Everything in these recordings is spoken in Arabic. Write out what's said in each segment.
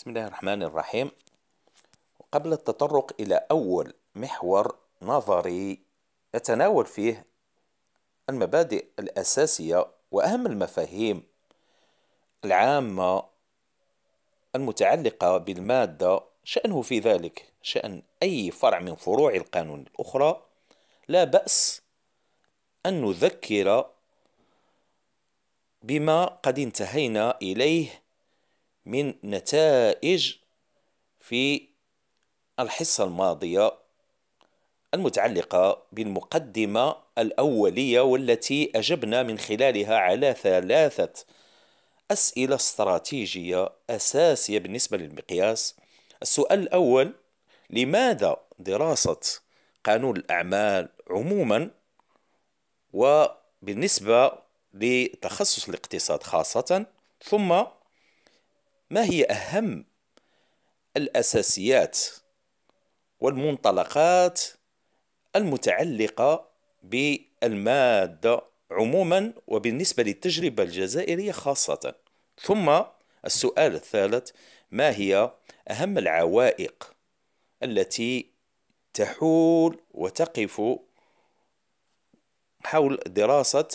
بسم الله الرحمن الرحيم قبل التطرق إلى أول محور نظري أتناول فيه المبادئ الأساسية وأهم المفاهيم العامة المتعلقة بالمادة شأنه في ذلك شأن أي فرع من فروع القانون الأخرى لا بأس أن نذكر بما قد انتهينا إليه من نتائج في الحصة الماضية المتعلقة بالمقدمة الأولية والتي أجبنا من خلالها على ثلاثة أسئلة استراتيجية أساسية بالنسبة للمقياس السؤال الأول لماذا دراسة قانون الأعمال عموما وبالنسبة لتخصص الاقتصاد خاصة ثم ما هي أهم الأساسيات والمنطلقات المتعلقة بالمادة عموما وبالنسبة للتجربة الجزائرية خاصة ثم السؤال الثالث ما هي أهم العوائق التي تحول وتقف حول دراسة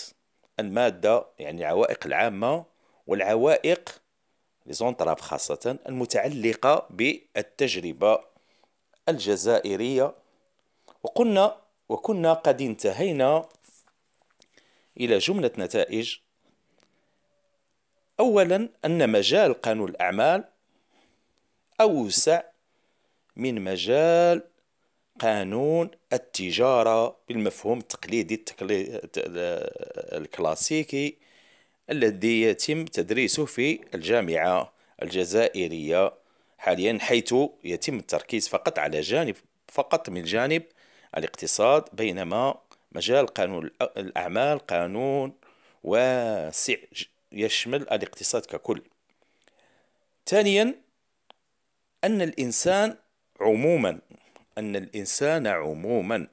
المادة يعني العوائق العامة والعوائق لي زونطراف خاصة المتعلقة بالتجربة الجزائرية وقلنا وكنا قد انتهينا إلى جملة نتائج أولا أن مجال قانون الأعمال أوسع من مجال قانون التجارة بالمفهوم التقليدي التقليد الكلاسيكي الذي يتم تدريسه في الجامعة الجزائرية حاليا حيث يتم التركيز فقط على جانب فقط من جانب الاقتصاد بينما مجال قانون الأعمال قانون واسع يشمل الاقتصاد ككل ثانيا أن الإنسان عموما أن الإنسان عموما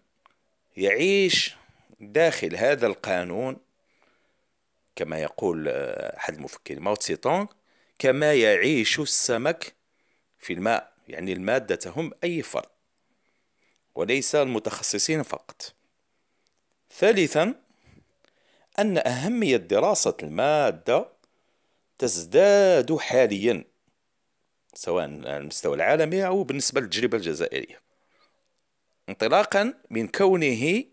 يعيش داخل هذا القانون كما يقول آه، أحد المفكرين ماو تسي تونغ كما يعيش السمك في الماء يعني المادة تهم أي فرد وليس المتخصصين فقط ثالثا أن أهمية دراسة المادة تزداد حاليا سواء على المستوى العالمي أو بالنسبة للتجربة الجزائرية انطلاقا من كونه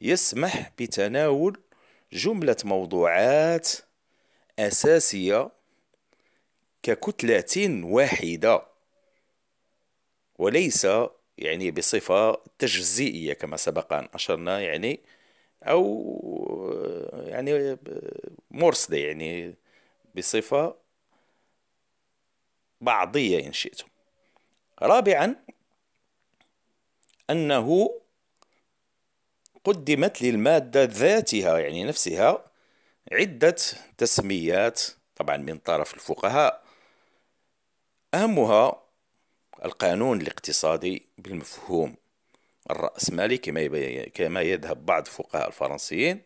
يسمح بتناول جملة موضوعات أساسية ككتلة واحدة وليس يعني بصفة تجزئية كما سبق أن أشرنا يعني أو يعني مرصدة يعني بصفة بعضية إن شئتم رابعا أنه قدمت للمادة ذاتها يعني نفسها عدة تسميات طبعا من طرف الفقهاء أهمها القانون الاقتصادي بالمفهوم الرأسمالي كما كما يذهب بعض فقهاء الفرنسيين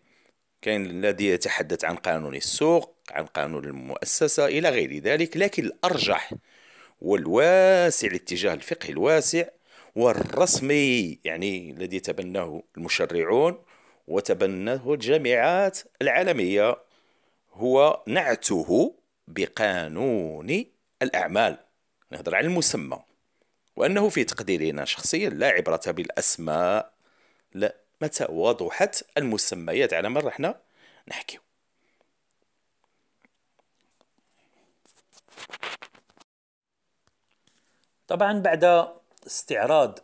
كاين الذي يتحدث عن قانون السوق عن قانون المؤسسة إلى غير ذلك لكن الأرجح والواسع الاتجاه الفقهي الواسع والرسمي يعني الذي تبناه المشرعون وتبناه الجامعات العالمية هو نعته بقانون الأعمال نهضر على المسمى وأنه في تقديرنا شخصيا لا عبرة بالأسماء لا متى وضحت المسميات على مرة حنا نحكيو طبعا بعد استعراض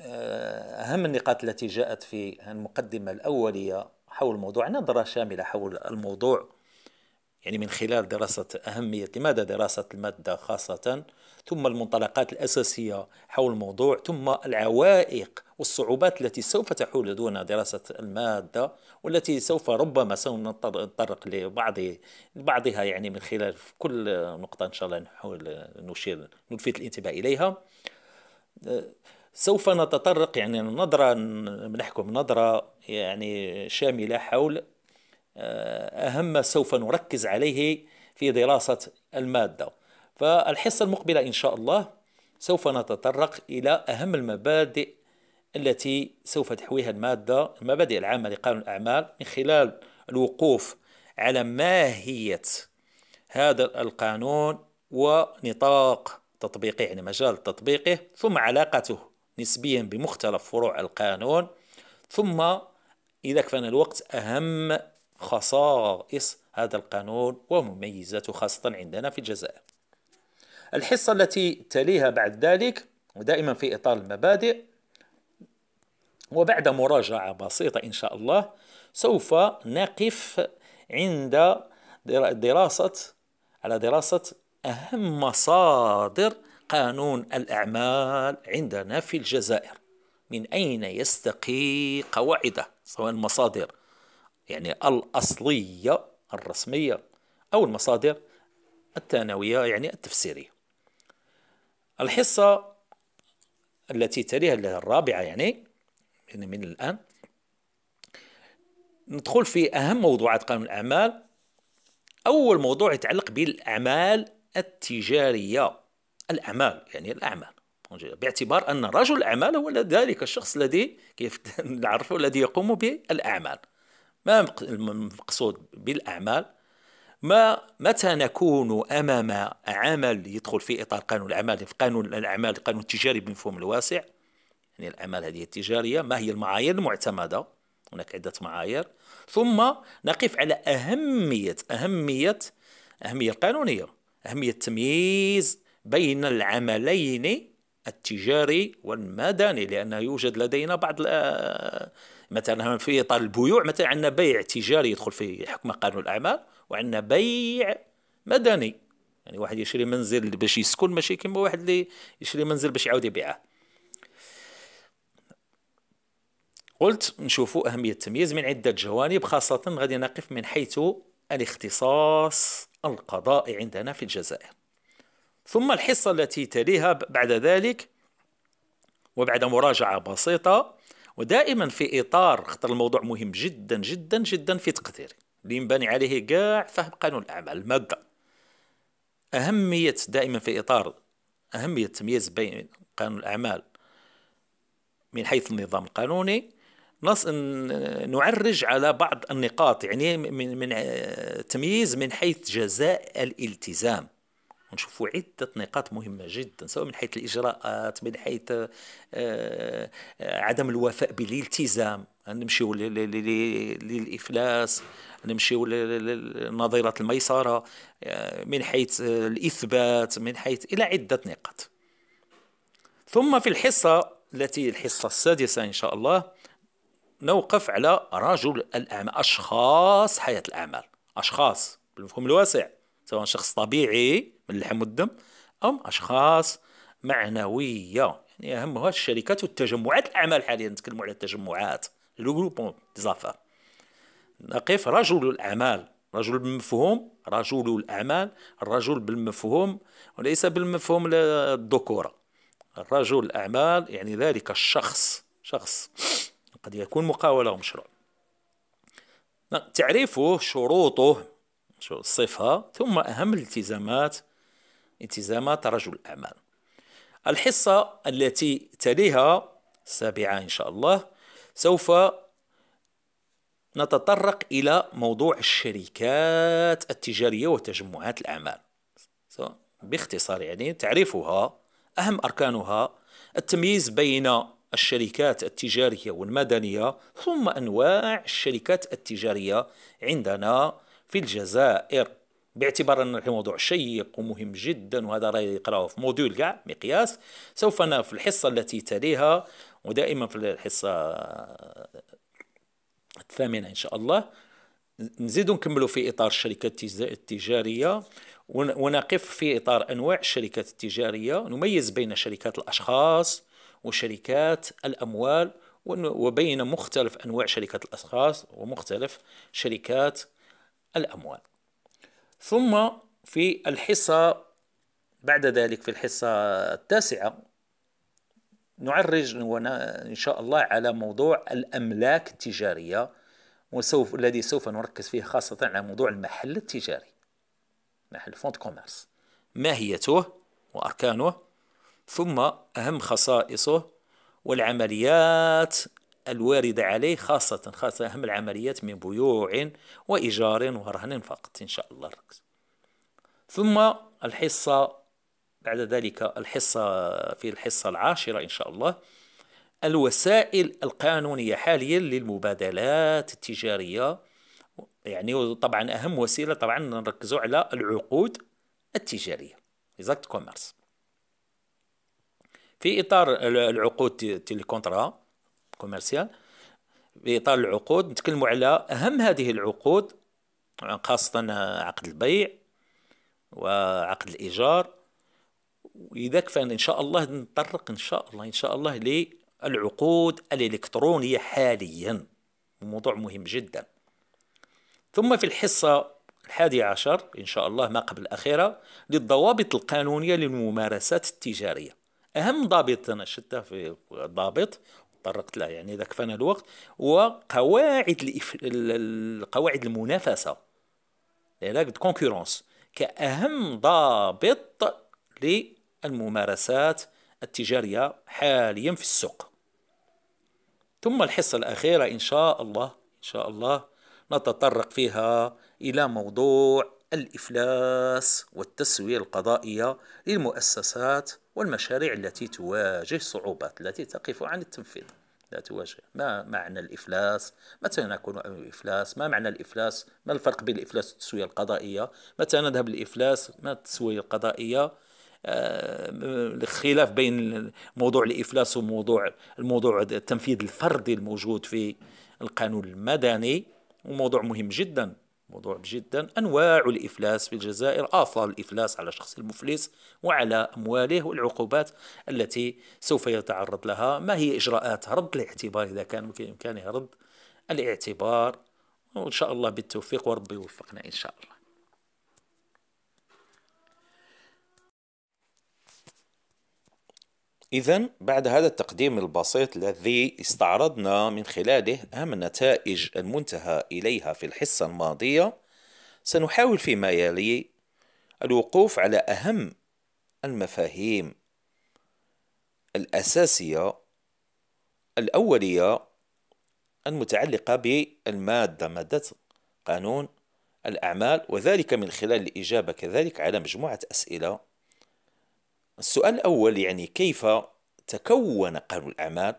آه، أهم النقاط التي جاءت في المقدمة الأولية حول الموضوع نظرة شاملة حول الموضوع يعني من خلال دراسة أهمية لماذا دراسة المادة خاصة ثم المنطلقات الأساسية حول الموضوع ثم العوائق والصعوبات التي سوف تحول دون دراسة المادة والتي سوف ربما سنتطرق لبعض بعضها يعني من خلال كل نقطة إن شاء الله نحاول نشير نلفت الانتباه إليها سوف نتطرق يعني نظرة نحكم نظرة يعني شاملة حول أهم ما سوف نركز عليه في دراسة المادة فالحصة المقبلة إن شاء الله سوف نتطرق إلى أهم المبادئ التي سوف تحويها المادة المبادئ العامة لقانون الأعمال من خلال الوقوف على ماهية هذا القانون ونطاق تطبيقه يعني مجال تطبيقه ثم علاقته نسبيا بمختلف فروع القانون ثم إذا كفانا الوقت أهم خصائص هذا القانون ومميزاته خاصة عندنا في الجزائر الحصة التي تليها بعد ذلك دائما في إطار المبادئ وبعد مراجعة بسيطة إن شاء الله سوف نقف عند دراسة على دراسة أهم مصادر قانون الأعمال عندنا في الجزائر من أين يستقي قواعده سواء المصادر يعني الأصلية الرسمية أو المصادر الثانوية يعني التفسيرية الحصة التي تليها الرابعة يعني يعني من الآن ندخل في أهم موضوعات قانون الأعمال أول موضوع يتعلق بالأعمال التجارية الأعمال يعني الأعمال باعتبار أن رجل الأعمال هو ذلك الشخص الذي كيف نعرفه الذي يقوم بالأعمال ما المقصود بالاعمال ما متى نكون امام عمل يدخل في اطار قانون الاعمال يعني في قانون الاعمال القانون التجاري بمفهوم الواسع يعني الاعمال هذه التجاريه ما هي المعايير المعتمده هناك عده معايير ثم نقف على اهميه اهميه اهميه القانونيه اهميه التمييز بين العملين التجاري والمدني لأنه يوجد لدينا بعض مثلا في اطار البيوع مثلا عندنا بيع تجاري يدخل في حكم قانون الاعمال وعندنا بيع مدني يعني واحد يشري منزل باش يسكن ماشي كيما واحد اللي يشري منزل باش يعاود يبيعه قلت نشوفوا أهمية التمييز من عدة جوانب خاصة غادي نقف من حيث الاختصاص القضائي عندنا في الجزائر ثم الحصة التي تليها بعد ذلك وبعد مراجعة بسيطة ودائما في اطار خطر الموضوع مهم جدا جدا جدا في تقديري اللي ينبني عليه كاع فهم قانون الاعمال الماده اهميه دائما في اطار اهميه التمييز بين قانون الاعمال من حيث النظام القانوني نص نعرج على بعض النقاط يعني من, من تمييز من حيث جزاء الالتزام نشوفوا عدة نقاط مهمة جدا سواء من حيث الإجراءات من حيث آه، آه، عدم الوفاء بالالتزام نمشيو للإفلاس نمشيو للنظيرة الميسرة آه، من حيث الإثبات من حيث إلى عدة نقاط ثم في الحصة التي الحصة السادسة إن شاء الله نوقف على رجل الأعمال أشخاص حياة الأعمال أشخاص بالمفهوم الواسع سواء شخص طبيعي من اللحم والدم أم أشخاص معنوية يعني أهمها الشركات والتجمعات الأعمال حاليا نتكلموا على التجمعات لو جروبون ديزافير نقف رجل الأعمال رجل بالمفهوم رجل الأعمال الرجل بالمفهوم وليس بالمفهوم الذكورة الرجل الأعمال يعني ذلك الشخص شخص قد يكون مقاولة ومشروع تعريفه شروطه الصفه ثم أهم الالتزامات التزامات رجل الأعمال الحصة التي تليها السابعة إن شاء الله سوف نتطرق إلى موضوع الشركات التجارية وتجمعات الأعمال باختصار يعني تعريفها أهم أركانها التمييز بين الشركات التجارية والمدنية ثم أنواع الشركات التجارية عندنا في الجزائر باعتبار ان الموضوع شيق ومهم جدا وهذا راه يقراه في موديول كاع مقياس سوف انا في الحصه التي تليها ودائما في الحصه الثامنه ان شاء الله نزيدو نكملو في اطار الشركات التجاريه ونقف في اطار انواع الشركات التجاريه نميز بين شركات الاشخاص وشركات الاموال وبين مختلف انواع شركات الاشخاص ومختلف شركات الاموال ثم في الحصة بعد ذلك في الحصة التاسعة نعرج إن شاء الله على موضوع الأملاك التجارية وسوف الذي سوف نركز فيه خاصة على موضوع المحل التجاري محل فونت كوميرس ماهيته وأركانه ثم أهم خصائصه والعمليات الواردة عليه خاصة خاصة أهم العمليات من بيوع وإيجار ورهن فقط إن شاء الله ركز. ثم الحصة بعد ذلك الحصة في الحصة العاشرة إن شاء الله الوسائل القانونية حاليا للمبادلات التجارية يعني طبعا أهم وسيلة طبعا نركز على العقود التجارية exact commerce في إطار العقود تيليكونترا كوميرسيال في اطار العقود نتكلموا على اهم هذه العقود خاصه عقد البيع وعقد الايجار واذا كفانا ان شاء الله نطرق ان شاء الله ان شاء الله للعقود الالكترونيه حاليا موضوع مهم جدا ثم في الحصه الحادي عشر ان شاء الله ما قبل الاخيره للضوابط القانونيه للممارسات التجاريه اهم ضابط انا في ضابط تطرقت لها يعني ذاك فانا الوقت وقواعد الإف... القواعد المنافسه لذلك كونكورونس كاهم ضابط للممارسات التجاريه حاليا في السوق ثم الحصه الاخيره ان شاء الله ان شاء الله نتطرق فيها الى موضوع الإفلاس والتسوية القضائية للمؤسسات والمشاريع التي تواجه صعوبات التي تقف عن التنفيذ لا تواجه ما معنى الإفلاس متى نكون امام الإفلاس ما معنى الإفلاس ما الفرق بين الإفلاس والتسوية القضائية متى نذهب للإفلاس ما التسوية القضائية آه، الخلاف بين موضوع الإفلاس وموضوع الموضوع التنفيذ الفردي الموجود في القانون المدني وموضوع مهم جدا موضوع جدا أنواع الإفلاس في الجزائر آثار الإفلاس على الشخص المفلس وعلى أمواله والعقوبات التي سوف يتعرض لها ما هي إجراءات رد الاعتبار إذا كان بإمكانها رد الاعتبار وإن شاء الله بالتوفيق وربي يوفقنا إن شاء الله إذا بعد هذا التقديم البسيط الذي استعرضنا من خلاله أهم النتائج المنتهى إليها في الحصة الماضية سنحاول فيما يلي الوقوف على أهم المفاهيم الأساسية الأولية المتعلقة بالمادة مادة قانون الأعمال وذلك من خلال الإجابة كذلك على مجموعة أسئلة السؤال الأول يعني كيف تكون قانون الأعمال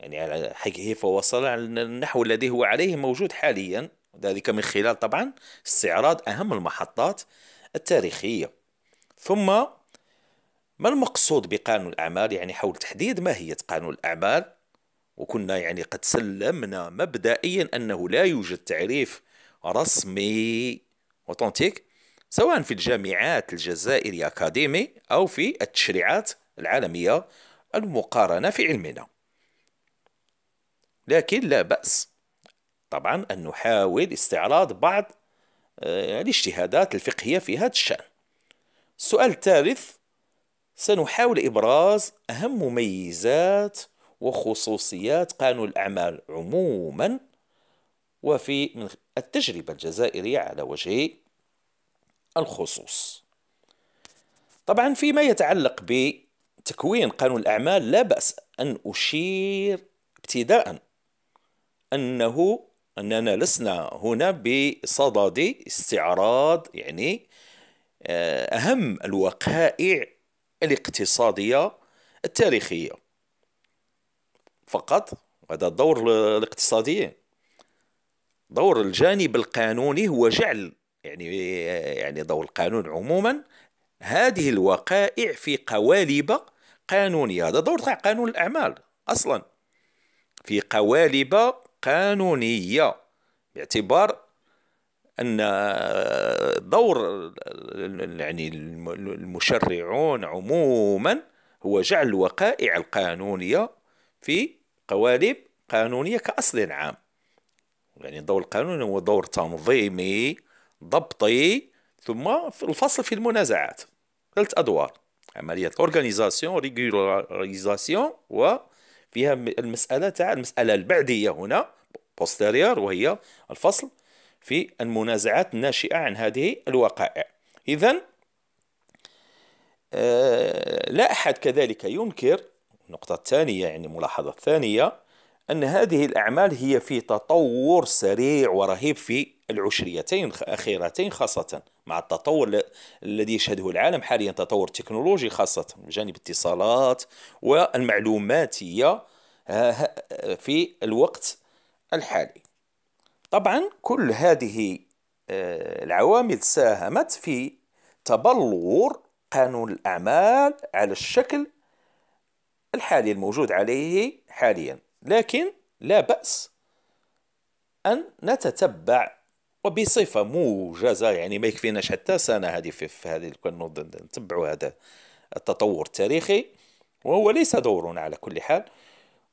يعني على كيف وصل على النحو الذي هو عليه موجود حاليا ذلك من خلال طبعا استعراض أهم المحطات التاريخية ثم ما المقصود بقانون الأعمال يعني حول تحديد ماهية قانون الأعمال وكنا يعني قد سلمنا مبدئيا أنه لا يوجد تعريف رسمي أوتنتيك سواء في الجامعات الجزائرية أكاديمي أو في التشريعات العالمية المقارنة في علمنا لكن لا بأس طبعا أن نحاول استعراض بعض آه، الاجتهادات الفقهية في هذا الشأن السؤال الثالث سنحاول إبراز أهم مميزات وخصوصيات قانون الأعمال عموما وفي التجربة الجزائرية على وجه الخصوص طبعا فيما يتعلق بتكوين قانون الأعمال لا بأس أن أشير ابتداء أنه أننا لسنا هنا بصدد استعراض يعني آه، أهم الوقائع الاقتصادية التاريخية فقط هذا دور الاقتصاديين دور الجانب القانوني هو جعل يعني يعني ضوء القانون عموما هذه الوقائع في قوالب قانونيه هذا دور تاع قانون الاعمال اصلا في قوالب قانونيه باعتبار ان دور يعني المشرعون عموما هو جعل الوقائع القانونيه في قوالب قانونيه كاصل عام يعني دور القانون هو دور تنظيمي ضبطي ثم الفصل في المنازعات ثلاث أدوار عملية اورغانيزاسيون ريغولاريزاسيون وفيها المسألة تاع المسألة البعدية هنا بوستيريور وهي الفصل في المنازعات الناشئة عن هذه الوقائع إذا آه، لا أحد كذلك ينكر النقطة الثانية يعني الملاحظة الثانية أن هذه الأعمال هي في تطور سريع ورهيب في العشريتين الأخيرتين خاصة مع التطور الذي يشهده العالم حاليا تطور تكنولوجي خاصة من جانب الاتصالات والمعلوماتية آه، في الوقت الحالي طبعا كل هذه آه، العوامل ساهمت في تبلور قانون الأعمال على الشكل الحالي الموجود عليه حاليا لكن لا بأس أن نتتبع وبصفه موجزه يعني ما يكفيناش حتى سنه هذه في هذه كنا نتبعوا هذا التطور التاريخي وهو ليس دورنا على كل حال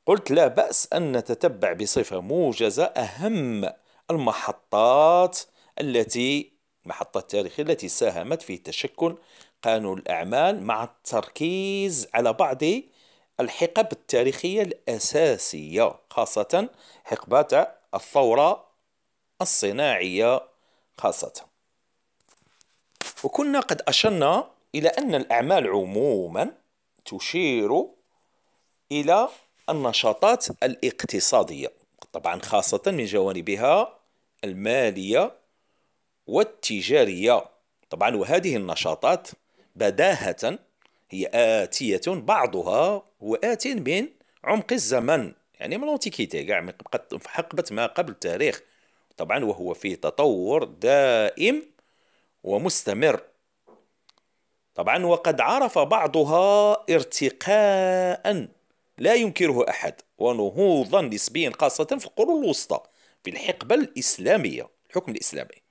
قلت لا باس ان نتتبع بصفه موجزه اهم المحطات التي المحطة التاريخية التي ساهمت في تشكل قانون الأعمال مع التركيز على بعض الحقب التاريخية الأساسية خاصة حقبة الثورة الصناعية خاصة وكنا قد أشرنا إلى أن الأعمال عموما تشير إلى النشاطات الاقتصادية طبعا خاصة من جوانبها المالية والتجارية طبعا وهذه النشاطات بداهة هي آتية بعضها هو آت من عمق الزمن يعني من لونتيكيتي كاع يعني من حقبة ما قبل التاريخ طبعا وهو في تطور دائم ومستمر طبعا وقد عرف بعضها ارتقاء لا ينكره احد ونهوضا نسبيا خاصه في القرون الوسطى في الحقبه الاسلاميه الحكم الاسلامي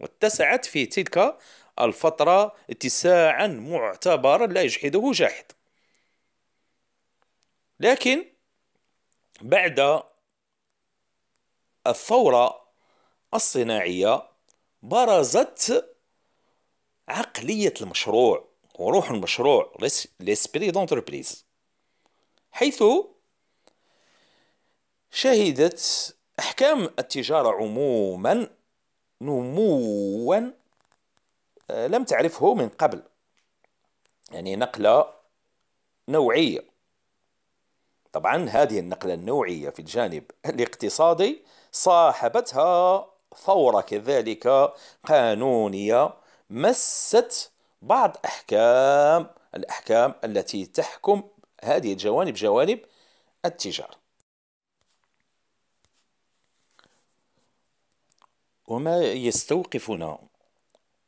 واتسعت في تلك الفتره اتساعا معتبرا لا يجحده جاحد لكن بعد الثورة الصناعية برزت عقلية المشروع وروح المشروع ليسبري دونتربريز حيث شهدت أحكام التجارة عموما نموا آه، لم تعرفه من قبل يعني نقلة نوعية طبعا هذه النقلة النوعية في الجانب الاقتصادي صاحبتها ثورة كذلك قانونية مست بعض أحكام الأحكام التي تحكم هذه الجوانب جوانب التجارة وما يستوقفنا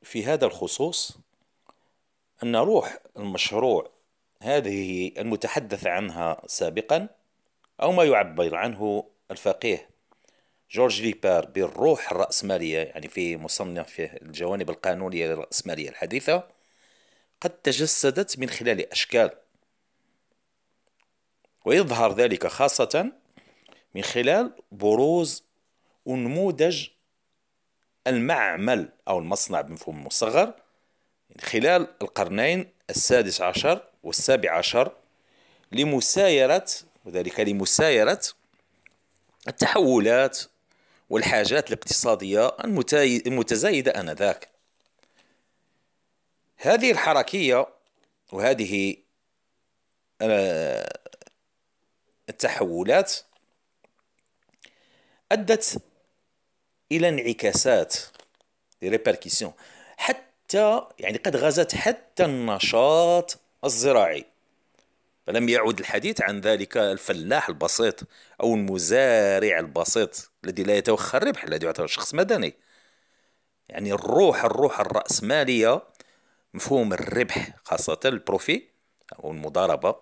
في هذا الخصوص أن روح المشروع هذه المتحدث عنها سابقا أو ما يعبر عنه الفقيه جورج ليبار بالروح الرأسمالية يعني في مصنفه الجوانب القانونية الرأسمالية الحديثة قد تجسدت من خلال أشكال ويظهر ذلك خاصة من خلال بروز ونموذج المعمل أو المصنع بمفهوم مصغر خلال القرنين السادس عشر والسابع عشر لمسايرة وذلك لمسايرة التحولات والحاجات الاقتصادية المتزايدة آنذاك هذه الحركية وهذه آه، التحولات أدت إلى انعكاسات حتى يعني قد غزت حتى النشاط الزراعي فلم يعد الحديث عن ذلك الفلاح البسيط أو المزارع البسيط الذي لا يتوخى الربح الذي يعتبر شخص مدني يعني الروح الروح الرأسمالية مفهوم الربح خاصة البروفي أو المضاربة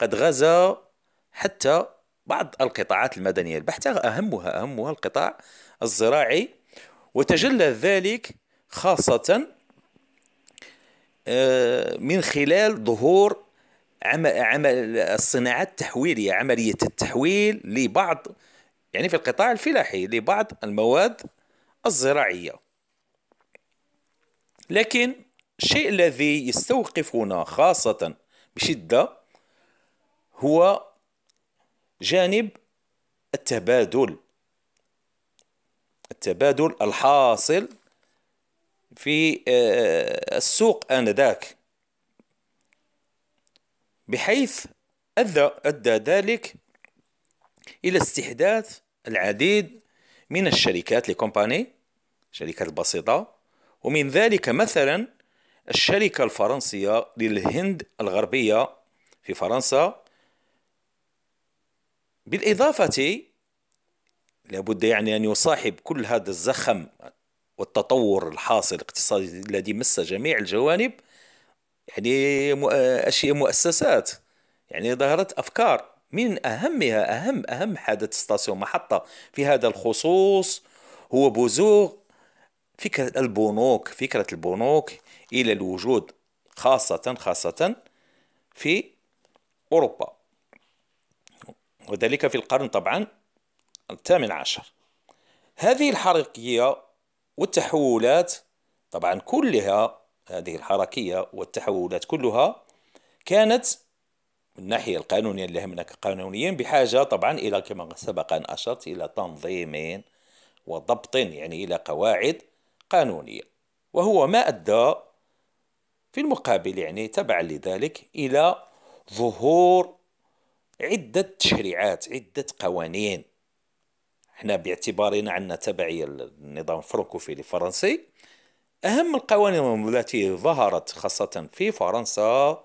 قد غزا حتى بعض القطاعات المدنية البحتة أهمها أهمها القطاع الزراعي وتجلى ذلك خاصة آه، من خلال ظهور عمل الصناعات التحويلية عملية التحويل لبعض يعني في القطاع الفلاحي لبعض المواد الزراعية لكن الشيء الذي يستوقفنا خاصة بشدة هو جانب التبادل التبادل الحاصل في آه، آه، السوق آنذاك بحيث أدى, أدى ذلك إلى استحداث العديد من الشركات لكومباني الشركات البسيطة ومن ذلك مثلا الشركة الفرنسية للهند الغربية في فرنسا بالإضافة لابد يعني أن يصاحب كل هذا الزخم والتطور الحاصل الاقتصادي الذي مس جميع الجوانب يعني أشياء مؤسسات يعني ظهرت أفكار من أهمها أهم أهم حدث ستاسيون محطة في هذا الخصوص هو بزوغ فكرة البنوك فكرة البنوك إلى الوجود خاصة خاصة في أوروبا وذلك في القرن طبعا الثامن عشر هذه الحركية والتحولات طبعا كلها هذه الحركية والتحولات كلها كانت من الناحية القانونية اللي هناك قانونيا بحاجة طبعا إلى كما سبق أن أشرت إلى تنظيم وضبط يعني إلى قواعد قانونية وهو ما أدى في المقابل يعني تبعا لذلك إلى ظهور عدة تشريعات عدة قوانين احنا باعتبارنا عندنا تبعية للنظام الفرنكوفي الفرنسي أهم القوانين التي ظهرت خاصة في فرنسا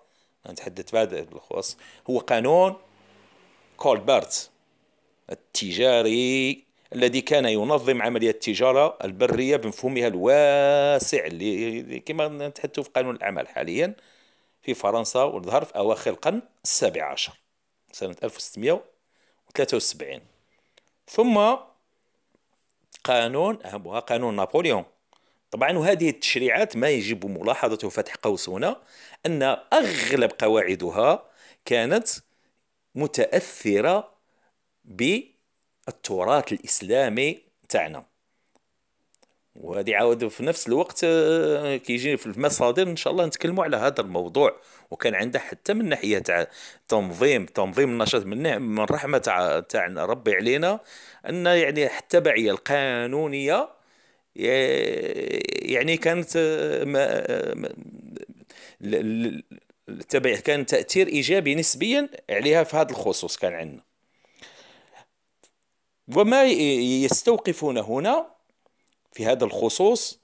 نتحدث بعد بالخص هو قانون كولبرت التجاري الذي كان ينظم عملية التجارة البرية بمفهومها الواسع اللي كما نتحدث في قانون الأعمال حاليا في فرنسا وظهر في أواخر القرن السابع عشر سنة 1673 ثم قانون أهمها قانون نابليون طبعا وهذه التشريعات ما يجب ملاحظته فتح قوس هنا أن أغلب قواعدها كانت متأثرة بالتراث الإسلامي تاعنا وهذه عاود في نفس الوقت آه، كيجي في المصادر ان شاء الله نتكلموا على هذا الموضوع وكان عندها حتى من ناحيه تاع تنظيم تنظيم النشاط من من رحمه تاع تاع ربي علينا ان يعني حتى بعيه القانونيه يعني كانت التبعية آه، آه، كان تأثير إيجابي نسبيا عليها في هذا الخصوص كان عندنا وما يستوقفون هنا في هذا الخصوص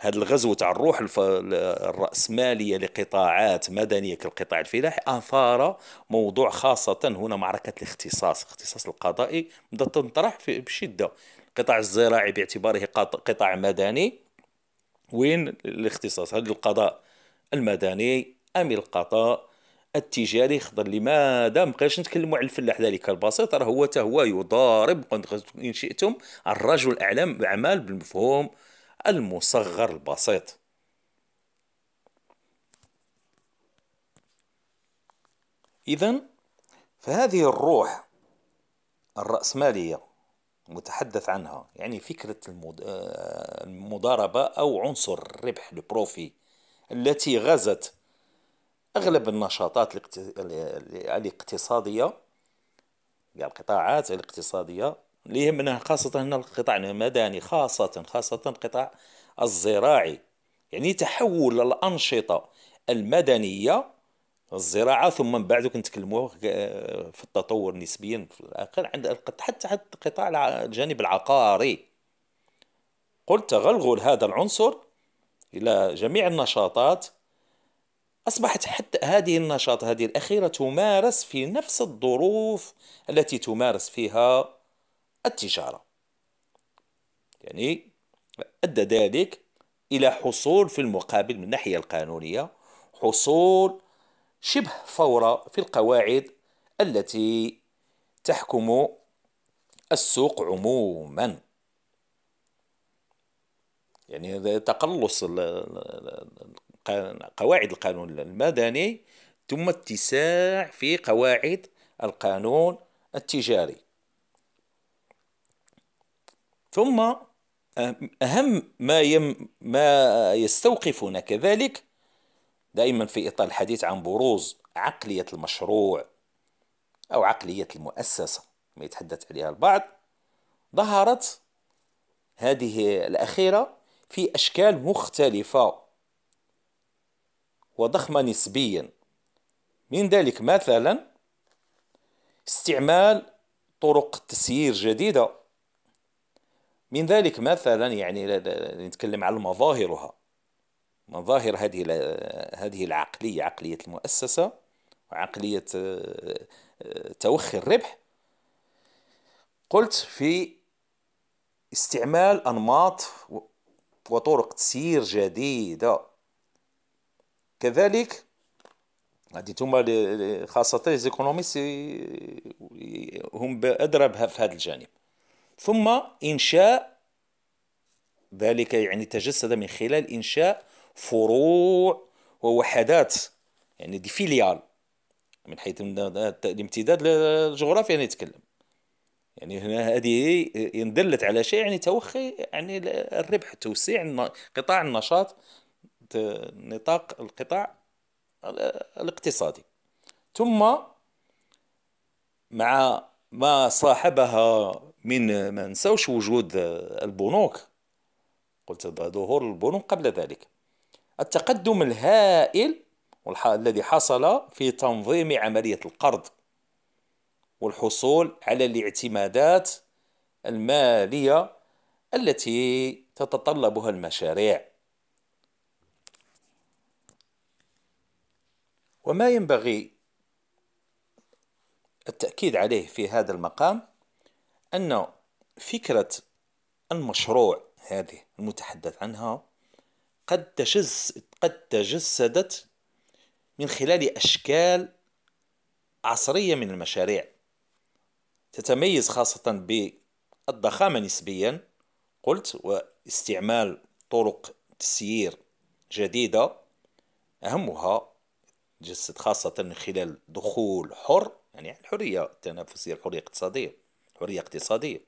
هذا الغزو تاع الروح الرأسمالية لقطاعات مدنية كالقطاع الفلاحي أثار موضوع خاصة هنا معركة الاختصاص الاختصاص القضائي بدأت تنطرح بشدة القطاع الزراعي باعتباره قطاع مدني وين الاختصاص هل القضاء المدني ام القضاء التجاري خضر لماذا ما دام نتكلموا على الفلاح ذلك البسيط راه هو هو يضارب ان شئتم الرجل الاعلام الاعمال بالمفهوم المصغر البسيط اذا فهذه الروح الرأسمالية متحدث عنها يعني فكرة المضاربة أو عنصر الربح البروفي التي غزت أغلب النشاطات الاقتصادية يعني القطاعات الاقتصادية اللي يهمنا خاصة هنا القطاع المدني خاصة خاصة القطاع الزراعي يعني تحول الأنشطة المدنية الزراعه ثم من بعد كنتكلموا آه، في التطور نسبيا في الاقل عند حتى حتى القطاع الجانب العقاري قلت تغلغل هذا العنصر الى جميع النشاطات اصبحت حتى هذه النشاط هذه الاخيره تمارس في نفس الظروف التي تمارس فيها التجاره يعني ادى ذلك الى حصول في المقابل من الناحيه القانونيه حصول شبه فورة في القواعد التي تحكم السوق عموما يعني تقلص قواعد القانون المدني ثم اتساع في قواعد القانون التجاري ثم أهم ما, يم ما يستوقفنا كذلك دائما في إطار الحديث عن بروز عقلية المشروع أو عقلية المؤسسة ما يتحدث عليها البعض ظهرت هذه الأخيرة في أشكال مختلفة وضخمة نسبيا من ذلك مثلا استعمال طرق تسيير جديدة من ذلك مثلا يعني نتكلم عن مظاهرها مظاهر هذه هذه العقلية عقلية المؤسسة وعقلية آه، آه، توخي الربح قلت في استعمال أنماط وطرق تسيير جديدة كذلك هذه ثم خاصة ليزيكونوميست آه، هم أدرى في هذا الجانب ثم إنشاء ذلك يعني تجسد من خلال إنشاء فروع ووحدات يعني دي فيليال من حيث الامتداد الجغرافي انا نتكلم يعني, يعني هنا هذه دلت على شيء يعني توخي يعني الربح توسيع قطاع النشاط نطاق القطاع الاقتصادي ثم مع ما صاحبها من ما نساوش وجود البنوك قلت ظهور البنوك قبل ذلك التقدم الهائل الذي حصل في تنظيم عملية القرض والحصول على الاعتمادات المالية التي تتطلبها المشاريع وما ينبغي التأكيد عليه في هذا المقام أن فكرة المشروع هذه المتحدث عنها قد تجس قد تجسدت من خلال أشكال عصرية من المشاريع تتميز خاصة بالضخامة نسبيا قلت واستعمال طرق تسيير جديدة أهمها تجسد خاصة من خلال دخول حر يعني الحرية التنافسية الحرية الاقتصادية حرية اقتصادية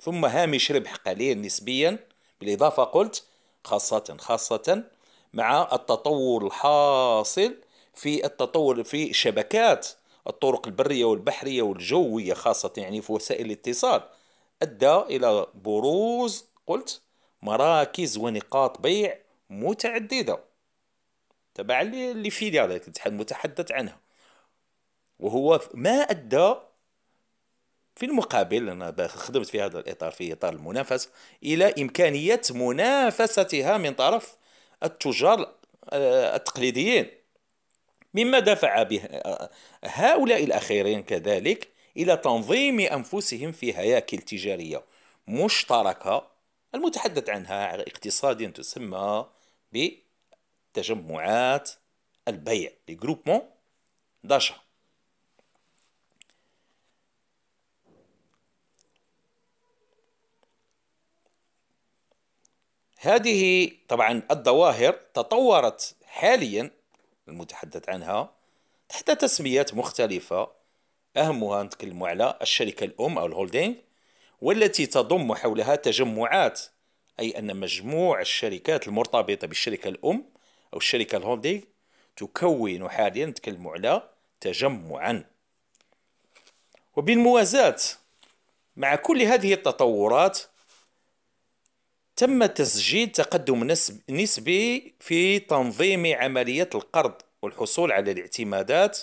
ثم هامش ربح قليل نسبيا بالإضافة قلت خاصة خاصة مع التطور الحاصل في التطور في شبكات الطرق البرية والبحرية والجوية خاصة يعني في وسائل الاتصال أدى إلى بروز قلت مراكز ونقاط بيع متعددة تبع لفيديا التي المتحدث عنها وهو ما أدى في المقابل انا خدمت في هذا الاطار في اطار المنافسه الى امكانيه منافستها من طرف التجار آه، التقليديين مما دفع به آه، هؤلاء الاخيرين كذلك الى تنظيم انفسهم في هياكل تجاريه مشتركه المتحدث عنها على اقتصاد تسمى بتجمعات البيع لجروبمون داشا هذه طبعا الظواهر تطورت حاليا المتحدث عنها تحت تسميات مختلفة أهمها نتكلم على الشركة الأم أو الهولدينغ والتي تضم حولها تجمعات أي أن مجموع الشركات المرتبطة بالشركة الأم أو الشركة الهولدينغ تكون حاليا نتكلم على تجمعا وبالموازاة مع كل هذه التطورات تم تسجيل تقدم نسبي في تنظيم عملية القرض والحصول على الاعتمادات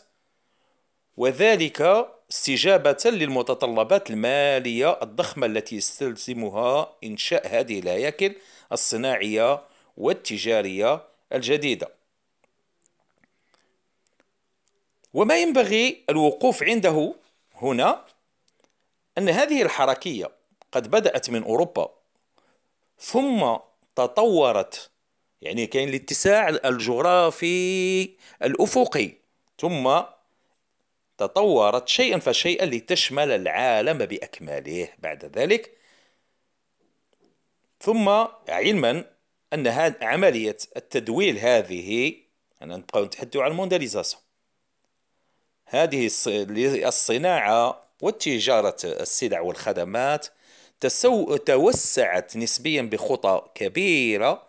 وذلك استجابة للمتطلبات المالية الضخمة التي يستلزمها إنشاء هذه الهياكل الصناعية والتجارية الجديدة. وما ينبغي الوقوف عنده هنا أن هذه الحركية قد بدأت من أوروبا ثم تطورت يعني كاين الاتساع الجغرافي الأفقي ثم تطورت شيئا فشيئا لتشمل العالم بأكمله بعد ذلك ثم علما أن عملية التدويل هذه أنا نبقى نتحدث على المونداليزاسيون هذه الصناعة والتجاره السلع والخدمات تسو... توسعت نسبيا بخطى كبيرة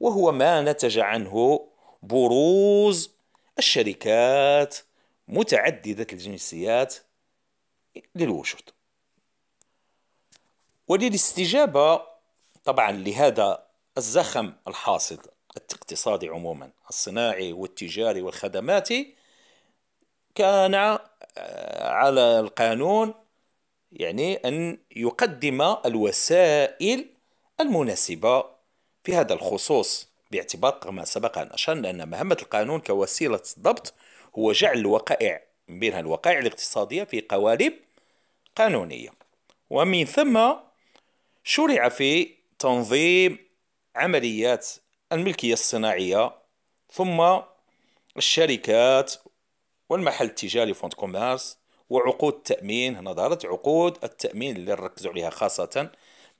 وهو ما نتج عنه بروز الشركات متعددة الجنسيات للوجود وللاستجابة طبعا لهذا الزخم الحاصل الاقتصادي عموما الصناعي والتجاري والخدماتي كان آه، على القانون يعني أن يقدم الوسائل المناسبة في هذا الخصوص باعتبار ما سبق أن أشرنا أن مهمة القانون كوسيلة ضبط هو جعل الوقائع من بينها الوقائع الاقتصادية في قوالب قانونية ومن ثم شرع في تنظيم عمليات الملكية الصناعية ثم الشركات والمحل التجاري فونت كوميرس وعقود تأمين نظرت عقود التأمين اللي نركزوا عليها خاصة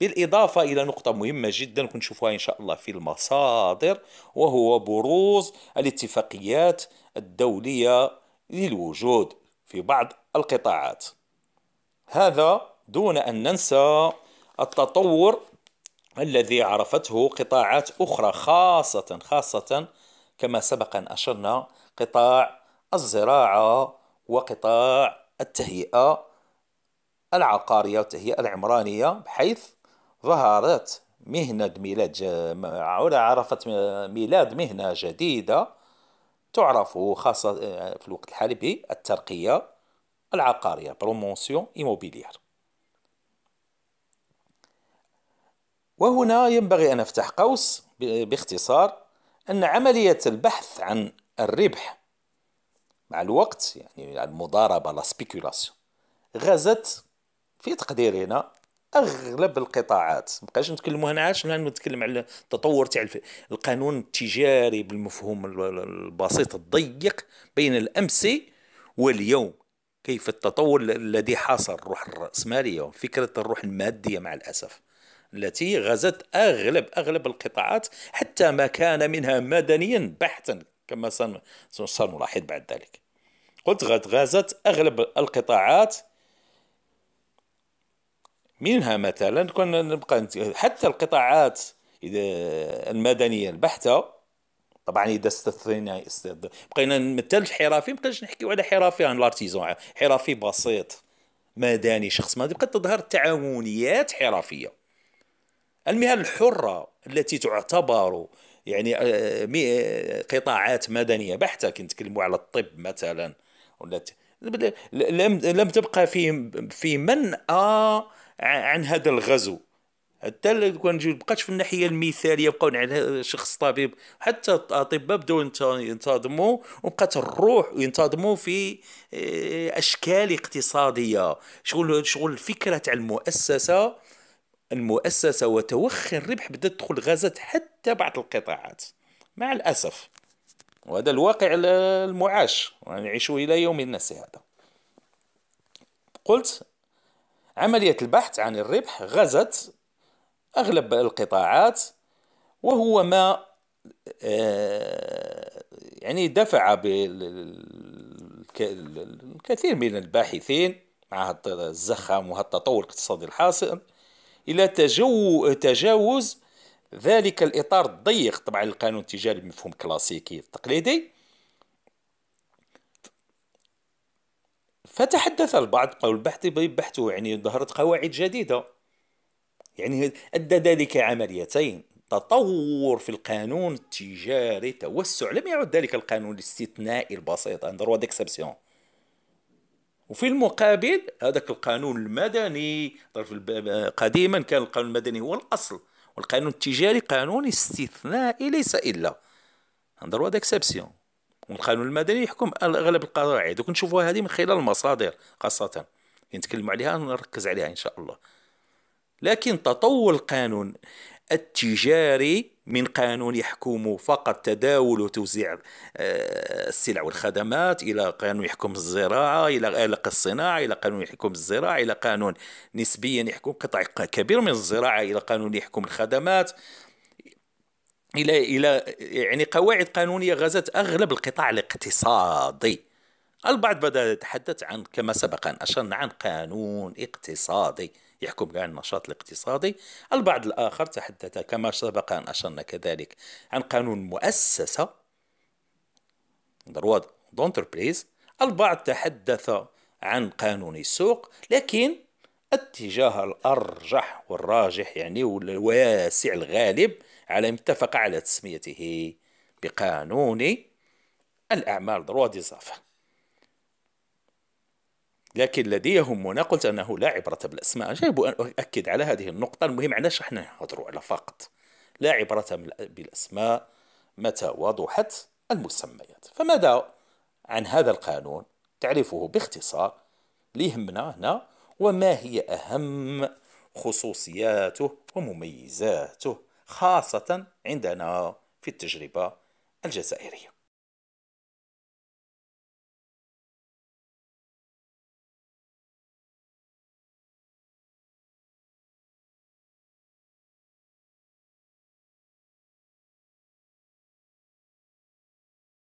بالإضافة إلى نقطة مهمة جدا كنشوفوها إن شاء الله في المصادر وهو بروز الاتفاقيات الدولية للوجود في بعض القطاعات هذا دون أن ننسى التطور الذي عرفته قطاعات أخرى خاصة خاصة كما سبق أن أشرنا قطاع الزراعة وقطاع التهيئة العقارية والتهيئة العمرانية بحيث ظهرت مهنة ميلاد ولا عرفت ميلاد مهنة جديدة تعرف خاصة آه، في الوقت الحالي بالترقية العقارية برومونسيون إيموبيليير وهنا ينبغي أن أفتح قوس باختصار أن عملية البحث عن الربح مع الوقت يعني المضاربه لا سبيكولاسيون غزت في تقديرنا اغلب القطاعات ما بقاش نتكلموا هنا علاش نتكلم على التطور تاع القانون التجاري بالمفهوم البسيط الضيق بين الامس واليوم كيف التطور الذي حاصر الروح الراسماليه وفكره الروح الماديه مع الاسف التي غزت اغلب اغلب القطاعات حتى ما كان منها مدنيا بحتا كما سنلاحظ بعد ذلك قلت غازت أغلب القطاعات منها مثلا كنا نبقى حتى القطاعات المدنية البحتة طبعا اذا استثنينا بقينا نمثل الحرفي ما بقيناش نحكيو على حرفي عن لارتيزون حرفي بسيط مدني شخص ما بقات تظهر تعاونيات حرفيه المهن الحره التي تعتبر يعني آه، قطاعات مدنيه بحته كنتكلموا على الطب مثلا ولا لم تبقى في في منأى عن هذا الغزو حتى كون نجي بقاتش في الناحيه المثاليه بقاو على شخص طبيب حتى الاطباء بداو ينتظموا وبقات الروح ينتظموا في آه، اشكال اقتصاديه شغل شغل الفكره تاع المؤسسه المؤسسة وتوخي الربح بدأت تدخل غازات حتى بعض القطاعات مع الأسف وهذا الواقع المعاش ونعيشه يعني إلى إلى يومنا هذا قلت عملية البحث عن الربح غزت أغلب القطاعات وهو ما آه، يعني دفع بالكثير من الباحثين مع الزخم التطور الاقتصادي الحاصل الى تجو تجاوز ذلك الاطار الضيق طبعا القانون التجاري بمفهوم كلاسيكي التقليدي فتحدث البعض قول بحث بحثه يعني ظهرت قواعد جديده يعني ادى ذلك عمليتين تطور في القانون التجاري توسع لم يعد ذلك القانون الاستثنائي البسيط ان دروا ديكسبسيون وفي المقابل هذاك القانون المدني قديما كان القانون المدني هو الاصل والقانون التجاري قانون استثنائي ليس الا نهضروا هذاك سابسيون والقانون المدني يحكم اغلب القواعد نشوفوا هذه من خلال المصادر خاصه نتكلم عليها نركز عليها ان شاء الله لكن تطور القانون التجاري من قانون يحكم فقط تداول وتوزيع آه، السلع والخدمات إلى قانون يحكم الزراعة إلى الصناعة إلى قانون يحكم الزراعة إلى قانون نسبيا يحكم قطاع كبير من الزراعة إلى قانون يحكم الخدمات إلى إلى يعني قواعد قانونية غزت أغلب القطاع الاقتصادي البعض بدأ يتحدث عن كما سبق أن أشرنا عن قانون اقتصادي يحكم على النشاط الاقتصادي البعض الآخر تحدث كما سبق أن أشرنا كذلك عن قانون مؤسسة دروا دونتربريز البعض تحدث عن قانون السوق لكن الاتجاه الأرجح والراجح يعني والواسع الغالب على متفق على تسميته بقانون الأعمال دروا دي لكن الذي يهمنا قلت انه لا عبره بالاسماء جايب ان اؤكد على هذه النقطه المهم علاش احنا نهضروا على فقط لا عبره بالاسماء متى وضحت المسميات فماذا عن هذا القانون تعرفه باختصار ليهمنا هنا وما هي اهم خصوصياته ومميزاته خاصه عندنا في التجربه الجزائريه